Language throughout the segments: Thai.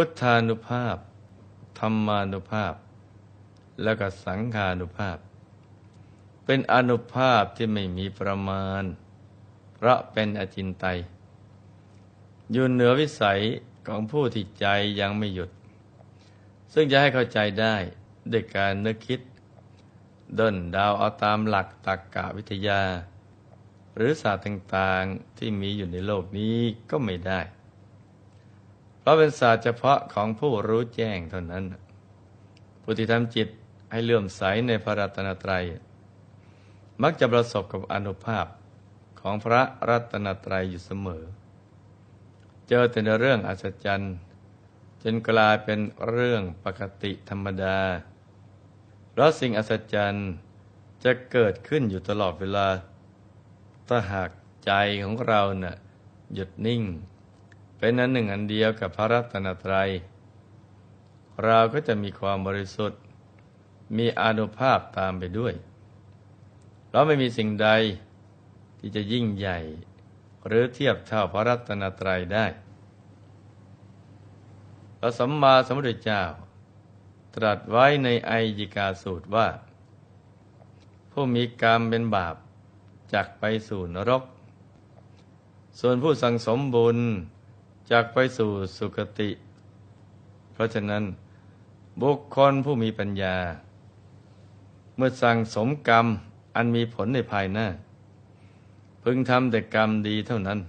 พุทธานุภาพธรรมานุภาพ และก็สังขานุภาพ เป็นอนุภาพที่ไม่มีประมาณ เพราะเป็นอจินไตยอยู่เหนือวิสัยของผู้ที่ใจยังไม่หยุด ซึ่งจะให้เข้าใจได้ ด้วยการนึกคิดด้นดาวเอาตามหลักตรรกกะวิทยา หรือศาสตร์ต่างๆที่มีอยู่ในโลกนี้ก็ไม่ได้ราะเป็นศาสตร์เฉพาะของผู้รู้แจ้งเท่านั้นผู้ที่ทำจิตให้เลื่อมใสในพระรัตนตรัย มักจะประสบกับอนุภาพของพระรัตนตรัยอยู่เสมอ เจอแต่ในเรื่องอัศจรรย์จนกลายเป็นเรื่องปกติธรรมดาเพราะสิ่งอัศจรรย์จะเกิดขึ้นอยู่ตลอดเวลา ถ้าหากใจของเราเนะ่ยหยุดนิ่งเป็นอันหนึ่งอันเดียวกับพระรัตนตรัย เราก็จะมีความบริสุทธิ์ มีอนุภาพตามไปด้วยเราไม่มีสิ่งใดที่จะยิ่งใหญ่หรือเทียบเท่าพระรัตนตรัยได้พระสัมมาสัมพุทธเจ้า ตรัสไว้ในไอยิกาสูตรว่า ผู้มีกรรมเป็นบาปจากไปสู่นรก ส่วนผู้สังสมบุญจากไปสู่สุคติ เพราะฉะนั้นบุคคลผู้มีปัญญา เมื่อสั่งสมกรรมอันมีผลในภายหน้า พึงทำแต่กรรมดีเท่านั้น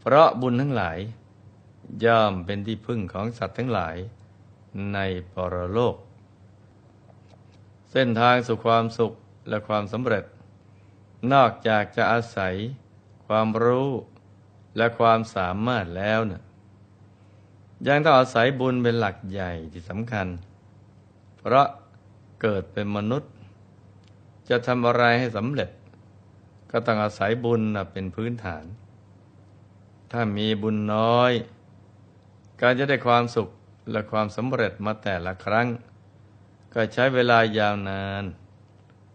เพราะบุญทั้งหลาย ย่อมเป็นที่พึ่งของสัตว์ทั้งหลายในปรโลก เส้นทางสู่ความสุขและความสำเร็จ นอกจากจะอาศัยความรู้และความสามารถแล้วเนะี่ยยังต้องอาศัยบุญเป็นหลักใหญ่ที่สำคัญ เพราะเกิดเป็นมนุษย์ จะทำอะไรให้สำเร็จก็ต้องอาศัยบุญนะเป็นพื้นฐาน ถ้ามีบุญน้อย การจะได้ความสุขและความสำเร็จมาแต่ละครั้ง ก็ใช้เวลายาวนาน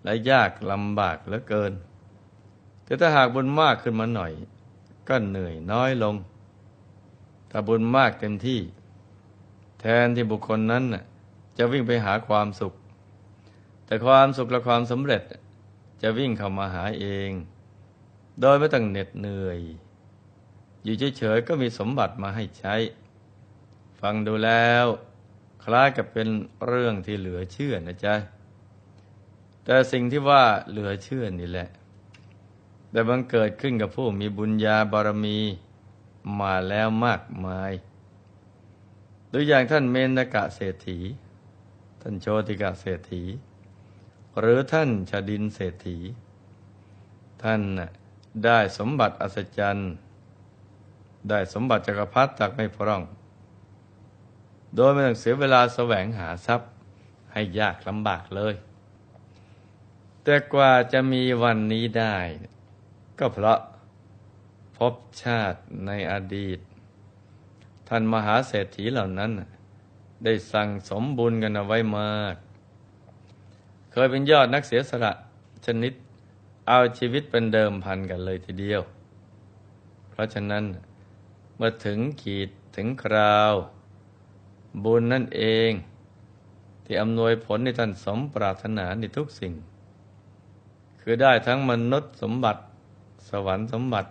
และยากลำบากเหลือเกิน แต่ถ้าหากบุญมากขึ้นมาหน่อยก็เหนื่อยน้อยลง ถ้าบุญมากเต็มที่ แทนที่บุคคลนั้นจะวิ่งไปหาความสุข แต่ความสุขและความสำเร็จ จะวิ่งเข้ามาหาเอง โดยไม่ต้องเหน็ดเหนื่อย อยู่เฉยๆก็มีสมบัติมาให้ใช้ ฟังดูแล้ว คล้ายกับเป็นเรื่องที่เหลือเชื่อนะจ๊ะ แต่สิ่งที่ว่าเหลือเชื่อนี่แหละได้บังเกิดขึ้นกับผู้มีบุญญาบารมีมาแล้วมากมาย ตัวอย่างท่านเมนกะเศรษฐี ท่านโชติกะเศรษฐี หรือท่านชาดินเศรษฐี ท่านได้สมบัติอัศจรรย์ ได้สมบัติจักรพรรดิจากไม่พร่อง โดยไม่ต้องเสียเวลาแสวงหาทรัพย์ให้ยากลำบากเลย แต่กว่าจะมีวันนี้ได้ก็เพราะพบชาติในอดีต ท่านมหาเศรษฐีเหล่านั้น ได้สั่งสมบุญกันเอาไว้มาก เคยเป็นยอดนักเสียสละชนิดเอาชีวิตเป็นเดิมพันกันเลยทีเดียว เพราะฉะนั้น เมื่อถึงขีดถึงคราว บุญนั่นเอง ที่อำนวยผลในท่านสมปรารถนาในทุกสิ่ง คือได้ทั้งมนุษย์สมบัติสวรรค์สมบัติ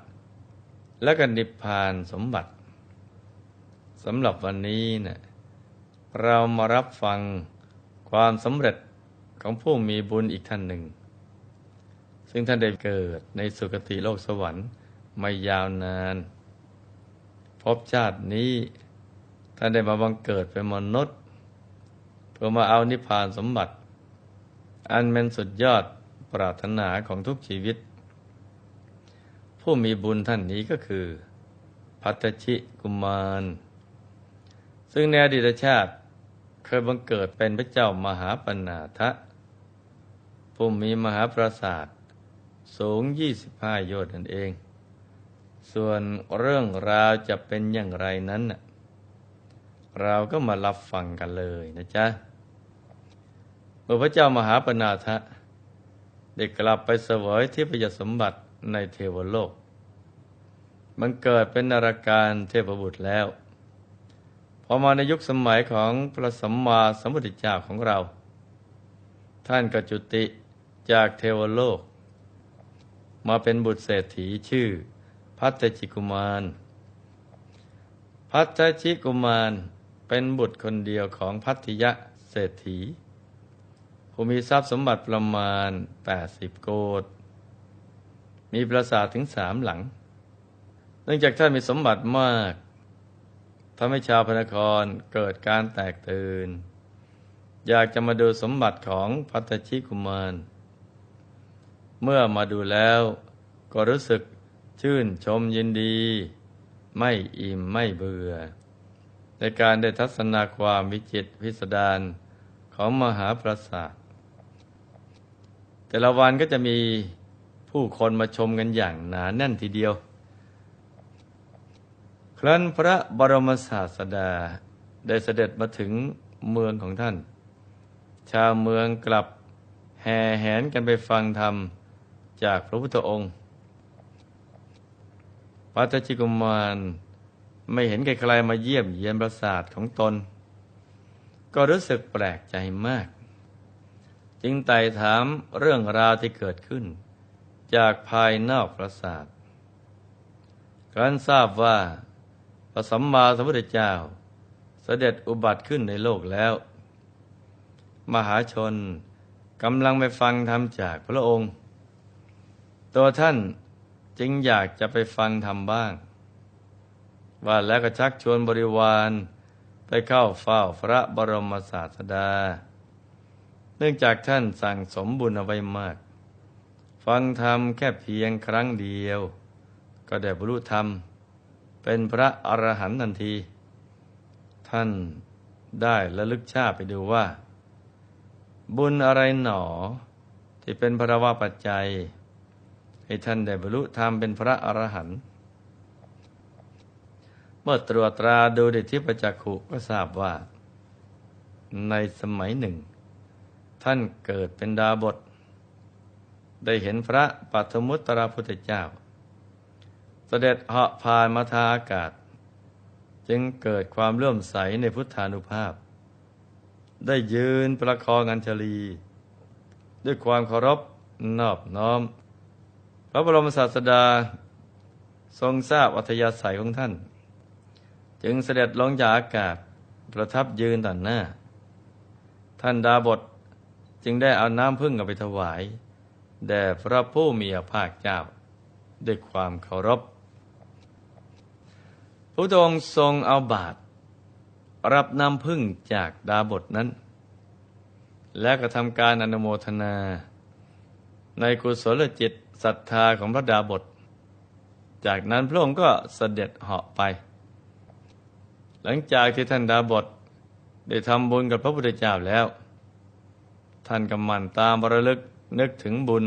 และกันิพพานสมบัติสำหรับวันนี้เนะี่ยเรามารับฟังความสำเร็จของผู้มีบุญอีกท่านหนึ่ง ซึ่ง ท่านได้เกิดในสุคติโลกสวรรค์ไม่ยาวนาน พบชาตินี้ท่านได้มาบังเกิดเป็นมนุษย์เพื่อมาเอานิพพานสมบัติอันเป็นสุดยอดปรารถนาของทุกชีวิตผู้มีบุญท่านนี้ก็คือพัตชิกุมาร ซึ่งในอดีตชาติเคยบังเกิดเป็นพระเจ้ามหาปนาทะผู้มีมหาปราสาทสูง 25 โยชน์นั่นเอง ส่วนเรื่องราวจะเป็นอย่างไรนั้น เราก็มารับฟังกันเลยนะจ๊ะเมื่อพระเจ้ามหาปนาทะได้กลับไปเสวยที่พยสมบัติในเทวโลก มันเกิดเป็นนารการเทพบุตรแล้ว พอมาในยุคสมัยของพระสัมมาสัมพุทธเจ้าของเรา ท่านก็จุติจากเทวโลก มาเป็นบุตรเศรษฐีชื่อพัตจิกุมาร พัตจิกุมารเป็นบุตรคนเดียวของพัทยะเศรษฐีผู้มีทรัพย์สมบัติประมาณ 80 โกดมีปราสาทถึงสามหลัง เนื่องจากท่านมีสมบัติมากทำให้ชาวพนครเกิดการแตกตื่น อยากจะมาดูสมบัติของพัตชิกุมาร เมื่อมาดูแล้วก็รู้สึกชื่นชมยินดี ไม่อิ่มไม่เบื่อ ในการได้ทัศนาความวิจิตพิสดารของมหาปราสาท แต่ละวันก็จะมีผู้คนมาชมกันอย่างหนาแน่นทีเดียว ครั้นพระบรมศาสดาได้เสด็จมาถึงเมืองของท่าน ชาวเมืองกลับแห่แหนกันไปฟังธรรมจากพระพุทธองค์ระเจิกุมารไม่เห็นใครๆมาเยี่ยมเยียนปราสาทของตน ก็รู้สึกแปลกใจมาก จึงไต่ถามเรื่องราวที่เกิดขึ้นจากภายนอกปราสาทารทราบว่า พระสัมมาสัมพุทธเจ้าเสด็จอุบัติขึ้นในโลกแล้ว มหาชนกำลังไปฟังธรรมจากพระองค์ ตัวท่านจึงอยากจะไปฟังธรรมบ้าง ว่าแล้วก็ชักชวนบริวารไปเข้าเฝ้าพระบรมศาสดา เนื่องจากท่านสั่งสมบุญเอาไว้มากฟังธรรมแค่เพียงครั้งเดียว ก็ได้บรรลุธรรม เป็นพระอรหันต์ทันที ท่านได้ระลึกชาติไปดูว่า บุญอะไรหนอที่เป็นพระวาปัจจัย ให้ท่านได้บรรลุธรรมเป็นพระอรหันต์เมื่อตรวจตราดูดิทิปจักขุก็ทราบว่า ในสมัยหนึ่ง ท่านเกิดเป็นดาบทได้เห็นพระปัทมุตตราพุทธเจ้า เสด็จเหาะผ่านมาทาอากาศ จึงเกิดความเลื่อมใสในพุทธานุภาพ ได้ยืนประคองอัญชลี ด้วยความเคารพนอบน้อม พระบรมศาสดาทรงทราบอัธยาศัยของท่าน จึงเสด็จลงจากอากาศประทับยืนต่อหน้า ท่านดาบทจึงได้เอาน้ำพึ่งกับไปถวายแด่พระผู้มีพระภาคเจ้าด้วยความเคารพ พระองค์ทรงเอาบาตรรับน้ำพึ่งจากดาบทนั้น และก็ทำการอนโมทนา ในกุศลจิตศรัทธาของพระดาบท จากนั้นพระองค์ก็เสด็จเหาะไป หลังจากที่ท่านดาบทได้ทำบุญกับพระพุทธเจ้าแล้ว ท่านกำมันตามระลึกนึกถึงบุญ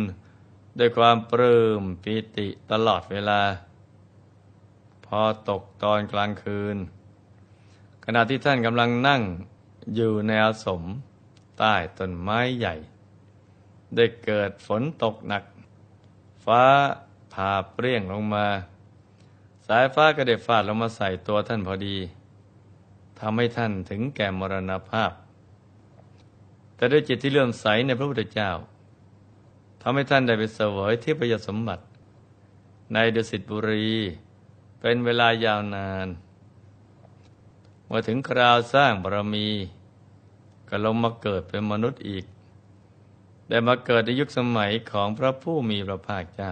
ด้วยความปลื้มปีติตลอดเวลา พอตกตอนกลางคืน ขณะที่ท่านกำลังนั่งอยู่ในอาสมใต้ต้นไม้ใหญ่ ได้เกิดฝนตกหนัก ฟ้าผ่าเปรี้ยงลงมา สายฟ้ากระเด้ฟาดลงมาใส่ตัวท่านพอดีทำให้ท่านถึงแก่มรณภาพ แต่ด้วยจิตที่เลื่อมใสในพระพุทธเจ้าทำให้ท่านได้ไปเสวยที่ประยสมบัติในดุสิตบุรีเป็นเวลายาวนาน เมื่อถึงคราวสร้างบารมี ก็ลงมาเกิดเป็นมนุษย์อีก ได้มาเกิดในยุคสมัยของพระผู้มีพระภาคเจ้า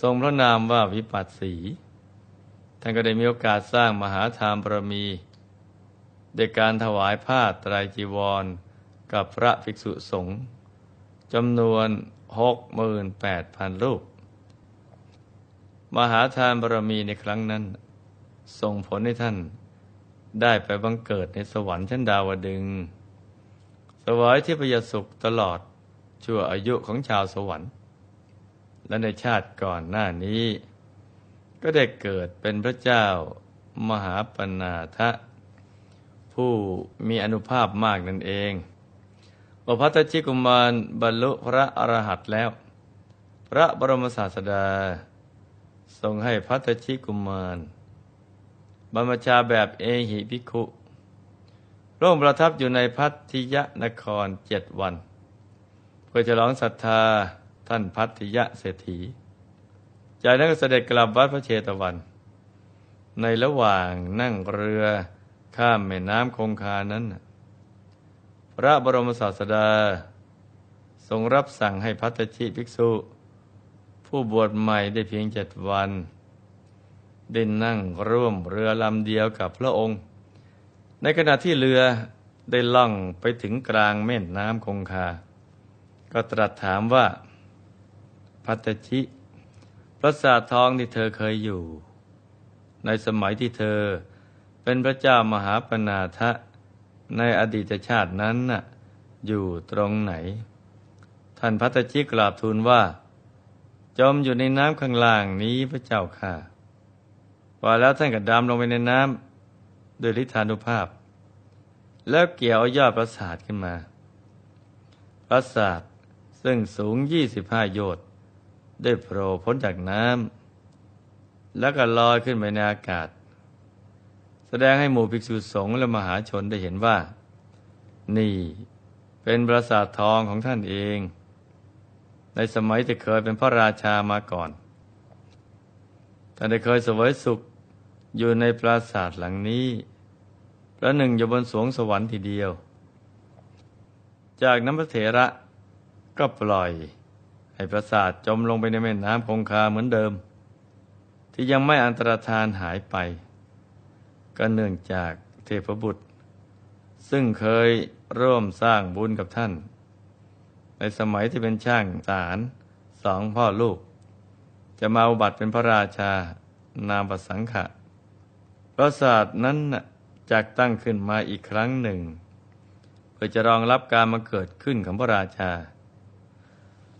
ทรงพระนามว่าวิปัสสี ท่านก็ได้มีโอกาสสร้างมหาทานบารมีโดยการถวายผ้าตรายจีวรกับพระภิกษุสงฆ์จำนวนหกหมื่นแปดพันรูป มหาทานบารมีในครั้งนั้นส่งผลให้ท่านได้ไปบังเกิดในสวรรค์ชั้นดาวดึง สวยที่พยายสุขตลอดชั่วอายุของชาวสวรรค์ และในชาติก่อนหน้านี้ ก็ได้เกิดเป็นพระเจ้ามหาปนาทะ ผู้มีอนุภาพมากนั่นเองว่าพระชิกุมาร บรรลุพระอรหันต์แล้ว พระบรมศาสดา ทรงให้พระชิกุมาร บรรมชาแบบเอหิภิกขุร่วมประทับอยู่ในพัทยนครเจ็ดวัน เพื่อฉลองศรัทธาท่านพัทยเศรษฐีจากนั้นก็เสด็จกลับวัดพระเชตวัน ในระหว่างนั่งเรือข้ามแม่น้ำคงคานั้นพระบรมศาสดาทรงรับสั่งให้พัตชิภิกษุ ผู้บวชใหม่ได้เพียงเจ็ดวัน ได้นั่งร่วมเรือลำเดียวกับพระองค์ ในขณะที่เรือได้ล่องไปถึงกลางแม่น้ำคงคาก็ตรัสถามว่า พัตชิ พระสาทองที่เธอเคยอยู่ ในสมัยที่เธอเป็นพระเจ้ามหาปนาทะในอดีตชาตินั้นน่ะอยู่ตรงไหน ท่านพัตชิกราบทูลว่า จมอยู่ในน้ำข้างล่างนี้พระเจ้าค่ะ ว่าแล้วท่านก็ดำลงไปในน้ำโดยลิธานุภาพ แล้วเกี่ยวยอดปราสาทขึ้นมา ปราสาทซึ่งสูงยี่สิบห้าโยชน์ ได้โผล่พ้นจากน้ำแล้วก็ลอยขึ้นไปในอากาศแสดงให้หมู่ภิกษุสงฆ์และมหาชนได้เห็นว่า นี่เป็นปราสาททองของท่านเอง ในสมัยที่เคยเป็นพระราชามาก่อนท่านได้เคยสวยสุขอยู่ในปราสาทหลังนี้และหนึ่งอยู่บนสวงสวรรค์ทีเดียว จากน้ำพระเถระก็ปล่อยให้ปราสาทจมลงไปในแม่น้ำคงคาเหมือนเดิม ที่ยังไม่อันตรธานหายไปก็เนื่องจากเทพบุตร ซึ่งเคยร่วมสร้างบุญกับท่าน ในสมัยที่เป็นช่างสารสองพ่อลูก จะมาอุบัติเป็นพระราชานามปสังขะปราสาทนั้นจากตั้งขึ้นมาอีกครั้งหนึ่ง เพื่อจะรองรับการมาเกิดขึ้นของพระราชา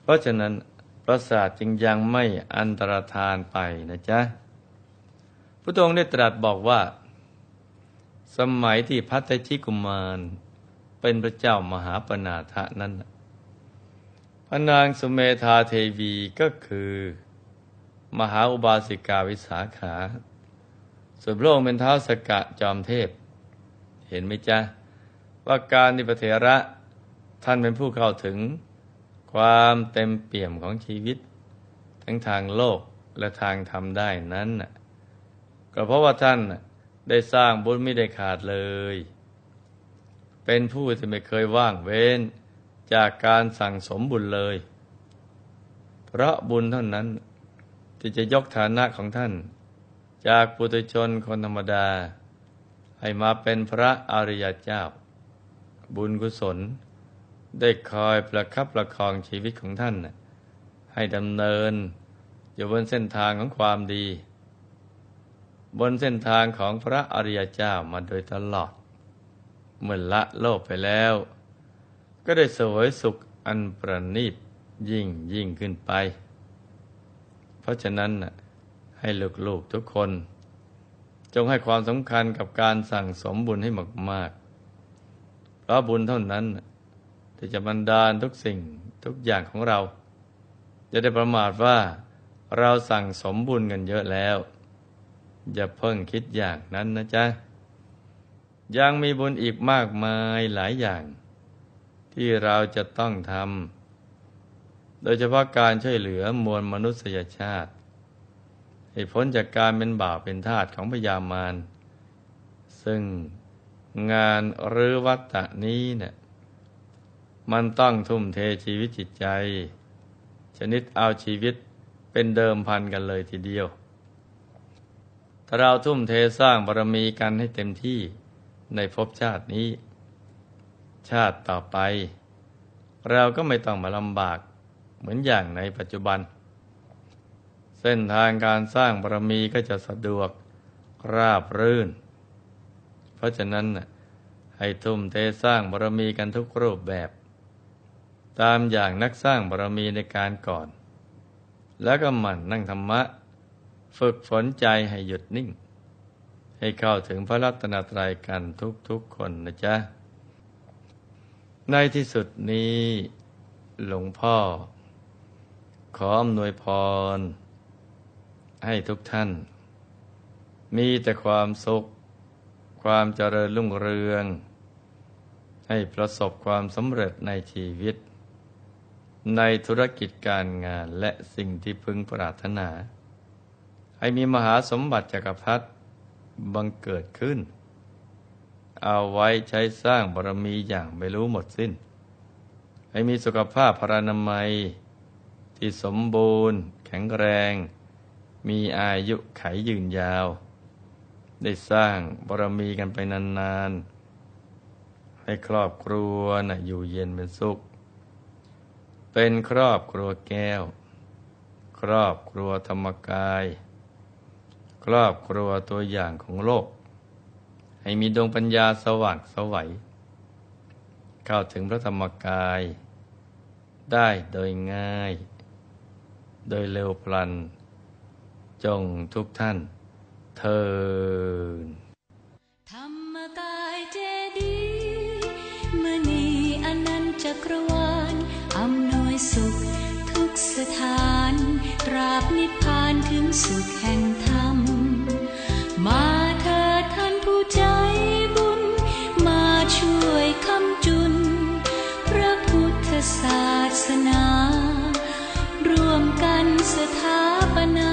เพราะฉะนั้นปราสาทจึงยังไม่อันตรธานไปนะจ๊ะพระองค์ได้ตรัสบอกว่าสมัยที่พัตชิกุมารเป็นพระเจ้ามหาปนาทะนั้นพระนางสุเมธาเทวีก็คือมหาอุบาสิกาวิสาขา ส่วนพระองค์เป็นเท้าสกะจอมเทพ เห็นไหมจ๊ะว่าการนิพเทระท่านเป็นผู้เข้าถึง ความเต็มเปี่ยมของชีวิต ทั้งทางโลกและทางธรรมได้นั้นก็เพราะว่าท่านได้สร้างบุญไม่ได้ขาดเลย เป็นผู้ที่ไม่เคยว่างเว้นจากการสั่งสมบุญเลย เพราะบุญเท่านั้นที่จะยกฐานะของท่าน จากปุถุชนคนธรรมดา ให้มาเป็นพระอริยเจ้า บุญกุศล ได้คอยประคับประคองชีวิตของท่านให้ดำเนินอยู่บนเส้นทางของความดีบนเส้นทางของพระอริยเจ้ามาโดยตลอดเมื่อละโลกไปแล้ว ก็ได้สวยสุขอันประณีตยิ่งยิ่งขึ้นไป เพราะฉะนั้นให้ลูกกทุกคน จงให้ความสำคัญกับการสั่งสมบุญให้มากๆเพราะบุญเท่านั้นที่จะบรรดาลทุกสิ่งทุกอย่างของเรา จะได้ประมาทว่า เราสั่งสมบุญกันเยอะแล้วอย่าเพิ่งคิดอย่างนั้นนะจ๊ะ ยังมีบุญอีกมากมายหลายอย่าง ที่เราจะต้องทำโดยเฉพาะการช่วยเหลือมวลมนุษยชาติ ให้พ้นจากการเป็นบาปเป็นทาสของพยามารซึ่งงานรื้อวัตตะนี้เนะี่ยมันต้องทุ่มเทชีวิตจิตใจ ชนิดเอาชีวิตเป็นเดิมพันกันเลยทีเดียวเราทุ่มเทสร้างบารมีกันให้เต็มที่ในภพชาตินี้ ชาติต่อไป เราก็ไม่ต้องมาลำบากเหมือนอย่างในปัจจุบัน เส้นทางการสร้างบารมีก็จะสะดวกราบรื่น เพราะฉะนั้นให้ทุ่มเทสร้างบารมีกันทุกรูปแบบ ตามอย่างนักสร้างบารมีในการก่อน แล้วก็หมั่นนั่งธรรมะฝึกฝนใจให้หยุดนิ่ง ให้เข้าถึงพระรัตนตรัยกันทุกทุกคนนะจ๊ะ ในที่สุดนี้หลวงพ่อ ขออำนวยพร ให้ทุกท่าน มีแต่ความสุข ความเจริญรุ่งเรือง ให้ประสบความสำเร็จในชีวิต ในธุรกิจการงานและสิ่งที่พึงปรารถนาให้มีมหาสมบัติจักรพรรดิบังเกิดขึ้น เอาไว้ใช้สร้างบารมีอย่างไม่รู้หมดสิน้น ให้มีสุขภาพพรานามัย ที่สมบูรณ์แข็งแรง มีอายุไขยืนยาว ได้สร้างบารมีกันไปนานๆให้ครอบครัวน่ะอยู่เย็นเป็นสุข เป็นครอบครัวแก้ว ครอบครัวธรรมกายครอบครัวตัวอย่างของโลก ให้มีดวงปัญญาสว่างสวัยเข้าถึงพระธรรมกาย ได้โดยง่าย โดยเร็วพลัน จงทุกท่านเทินธรรมกายเจดีมือนีอนันจักรวาลอำนวยสุขทุกสถานตราบนิพพานถึงสุขแห่งธรรมสนาร่วมกันสถาปนา